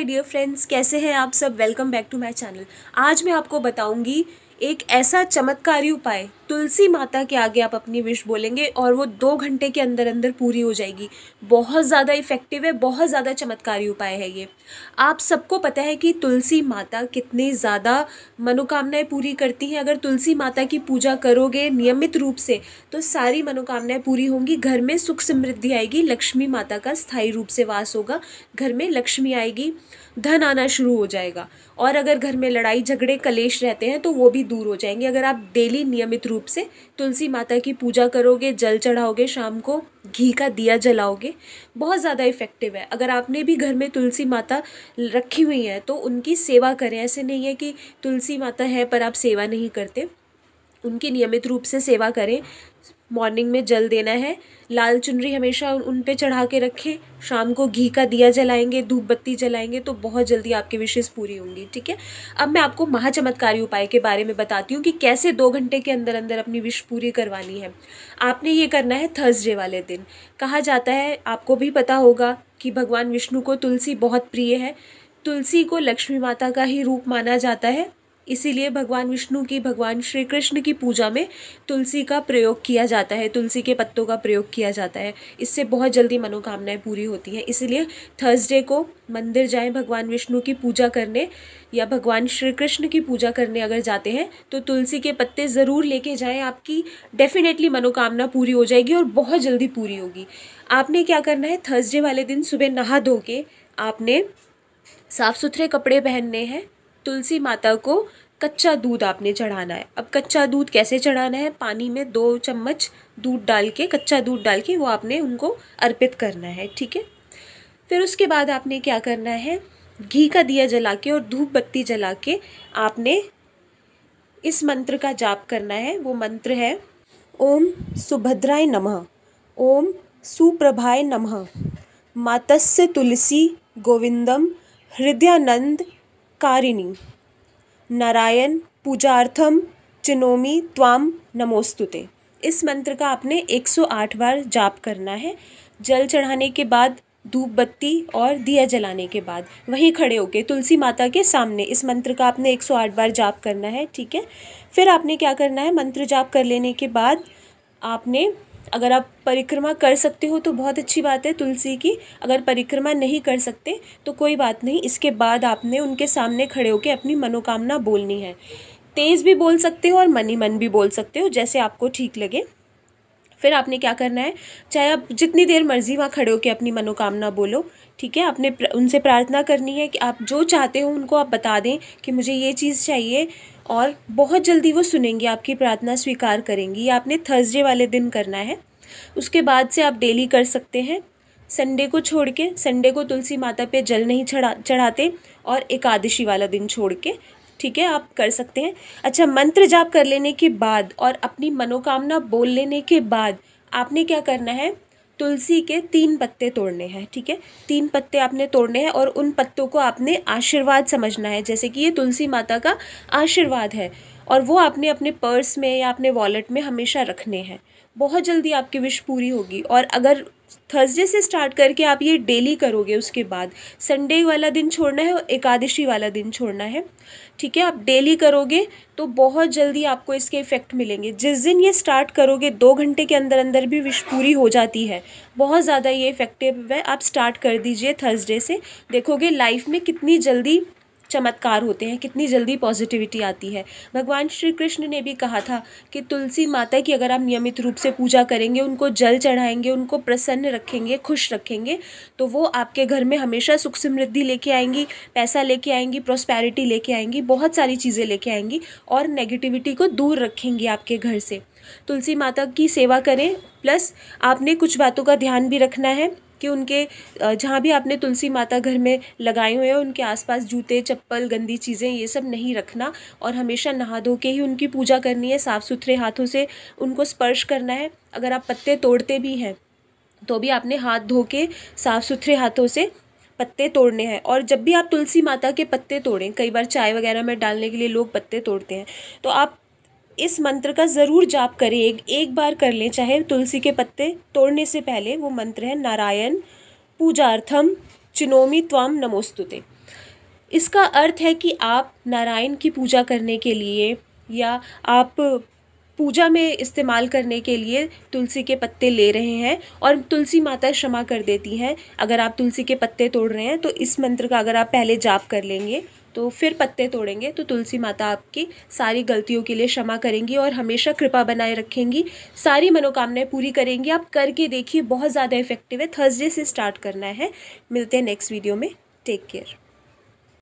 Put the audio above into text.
my dear friends कैसे हैं आप सब welcome back to my channel आज मैं आपको बताऊंगी एक ऐसा चमत्कारी उपाय तुलसी माता के आगे आप अपनी विश बोलेंगे और वो दो घंटे के अंदर अंदर पूरी हो जाएगी बहुत ज़्यादा इफ़ेक्टिव है बहुत ज़्यादा चमत्कारी उपाय है ये आप सबको पता है कि तुलसी माता कितनी ज़्यादा मनोकामनाएं पूरी करती हैं अगर तुलसी माता की पूजा करोगे नियमित रूप से तो सारी मनोकामनाएं पूरी होंगी घर में सुख समृद्धि आएगी लक्ष्मी माता का स्थायी रूप से वास होगा घर में लक्ष्मी आएगी धन आना शुरू हो जाएगा और अगर घर में लड़ाई झगड़े कलेश रहते हैं तो वो भी दूर हो जाएंगे अगर आप डेली नियमित रूप से तुलसी माता की पूजा करोगे जल चढ़ाओगे शाम को घी का दिया जलाओगे बहुत ज़्यादा इफ़ेक्टिव है अगर आपने भी घर में तुलसी माता रखी हुई है तो उनकी सेवा करें ऐसे नहीं है कि तुलसी माता है पर आप सेवा नहीं करते उनकी नियमित रूप से सेवा करें मॉर्निंग में जल देना है लाल चुनरी हमेशा उन पे चढ़ा के रखें शाम को घी का दिया जलाएंगे धूप बत्ती जलाएंगे तो बहुत जल्दी आपके विशेष पूरी होंगी ठीक है अब मैं आपको महाचमत्कारी उपाय के बारे में बताती हूँ कि कैसे दो घंटे के अंदर अंदर अपनी विश पूरी करवानी है आपने ये करना है थर्सडे वाले दिन कहा जाता है आपको भी पता होगा कि भगवान विष्णु को तुलसी बहुत प्रिय है तुलसी को लक्ष्मी माता का ही रूप माना जाता है इसीलिए भगवान विष्णु की भगवान श्री कृष्ण की पूजा में तुलसी का प्रयोग किया जाता है तुलसी के पत्तों का प्रयोग किया जाता है इससे बहुत जल्दी मनोकामनाएं पूरी होती हैं इसीलिए थर्सडे को मंदिर जाएं भगवान विष्णु की पूजा करने या भगवान श्री कृष्ण की पूजा करने अगर जाते हैं तो तुलसी के पत्ते ज़रूर लेके जाएं आपकी डेफिनेटली मनोकामना पूरी हो जाएगी और बहुत जल्दी पूरी होगी आपने क्या करना है थर्सडे वाले दिन सुबह नहा धो के आपने साफ़ सुथरे कपड़े पहनने हैं तुलसी माता को कच्चा दूध आपने चढ़ाना है अब कच्चा दूध कैसे चढ़ाना है पानी में दो चम्मच दूध डाल के कच्चा दूध डाल के वो आपने उनको अर्पित करना है ठीक है फिर उसके बाद आपने क्या करना है घी का दिया जला के और धूप बत्ती जला के आपने इस मंत्र का जाप करना है वो मंत्र है ओम सुभद्राय नमः ओम सुप्रभाय नमः मातस्य तुलसी गोविंदम हृदयानंद कारिणी नारायण पूजार्थम चिनोमी त्वाम नमोस्तुते इस मंत्र का आपने 108 बार जाप करना है जल चढ़ाने के बाद धूप बत्ती और दिया जलाने के बाद वहीं खड़े होके तुलसी माता के सामने इस मंत्र का आपने 108 बार जाप करना है ठीक है फिर आपने क्या करना है मंत्र जाप कर लेने के बाद आपने अगर आप परिक्रमा कर सकते हो तो बहुत अच्छी बात है तुलसी की अगर परिक्रमा नहीं कर सकते तो कोई बात नहीं इसके बाद आपने उनके सामने खड़े होकर अपनी मनोकामना बोलनी है तेज़ भी बोल सकते हो और मनी मन भी बोल सकते हो जैसे आपको ठीक लगे फिर आपने क्या करना है चाहे आप जितनी देर मर्जी वहाँ खड़े होकर अपनी मनोकामना बोलो ठीक है आपने उनसे प्रार्थना करनी है कि आप जो चाहते हो उनको आप बता दें कि मुझे ये चीज़ चाहिए और बहुत जल्दी वो सुनेंगी आपकी प्रार्थना स्वीकार करेंगी ये आपने थर्सडे वाले दिन करना है उसके बाद से आप डेली कर सकते हैं संडे को छोड़ के संडे को तुलसी माता पे जल नहीं चढ़ा चढ़ाते और एकादशी वाला दिन छोड़ के ठीक है आप कर सकते हैं अच्छा मंत्र जाप कर लेने के बाद और अपनी मनोकामना बोल लेने के बाद आपने क्या करना है तुलसी के तीन पत्ते तोड़ने हैं ठीक है तीन पत्ते आपने तोड़ने हैं और उन पत्तों को आपने आशीर्वाद समझना है जैसे कि ये तुलसी माता का आशीर्वाद है और वो आपने अपने पर्स में या अपने वॉलेट में हमेशा रखने हैं बहुत जल्दी आपकी विश पूरी होगी और अगर थर्सडे से स्टार्ट करके आप ये डेली करोगे उसके बाद संडे वाला दिन छोड़ना है और एकादशी वाला दिन छोड़ना है ठीक है आप डेली करोगे तो बहुत जल्दी आपको इसके इफ़ेक्ट मिलेंगे जिस दिन ये स्टार्ट करोगे दो घंटे के अंदर अंदर भी विश पूरी हो जाती है बहुत ज़्यादा ये इफ़ेक्टिव है आप स्टार्ट कर दीजिए थर्सडे से देखोगे लाइफ में कितनी जल्दी चमत्कार होते हैं कितनी जल्दी पॉजिटिविटी आती है भगवान श्री कृष्ण ने भी कहा था कि तुलसी माता की अगर आप नियमित रूप से पूजा करेंगे उनको जल चढ़ाएंगे उनको प्रसन्न रखेंगे खुश रखेंगे तो वो आपके घर में हमेशा सुख समृद्धि लेके आएंगी पैसा लेके आएंगी प्रोस्पैरिटी लेके आएंगी बहुत सारी चीज़ें लेके आएंगी और नेगेटिविटी को दूर रखेंगी आपके घर से तुलसी माता की सेवा करें प्लस आपने कुछ बातों का ध्यान भी रखना है कि उनके जहाँ भी आपने तुलसी माता घर में लगाए हुए हैं उनके आसपास जूते चप्पल गंदी चीज़ें ये सब नहीं रखना और हमेशा नहा धो के ही उनकी पूजा करनी है साफ़ सुथरे हाथों से उनको स्पर्श करना है अगर आप पत्ते तोड़ते भी हैं तो भी आपने हाथ धो के साफ़ सुथरे हाथों से पत्ते तोड़ने हैं और जब भी आप तुलसी माता के पत्ते तोड़ें कई बार चाय वगैरह में डालने के लिए लोग पत्ते तोड़ते हैं तो आप इस मंत्र का ज़रूर जाप करें एक एक बार कर लें चाहे तुलसी के पत्ते तोड़ने से पहले वो मंत्र है नारायण पूजार्थम चिनोमी त्वाम नमोस्तुते इसका अर्थ है कि आप नारायण की पूजा करने के लिए या आप पूजा में इस्तेमाल करने के लिए तुलसी के पत्ते ले रहे हैं और तुलसी माता क्षमा कर देती हैं अगर आप तुलसी के पत्ते तोड़ रहे हैं तो इस मंत्र का अगर आप पहले जाप कर लेंगे तो फिर पत्ते तोड़ेंगे तो तुलसी माता आपकी सारी गलतियों के लिए क्षमा करेंगी और हमेशा कृपा बनाए रखेंगी सारी मनोकामनाएं पूरी करेंगी आप करके देखिए बहुत ज़्यादा इफेक्टिव है थर्सडे से स्टार्ट करना है मिलते हैं नेक्स्ट वीडियो में टेक केयर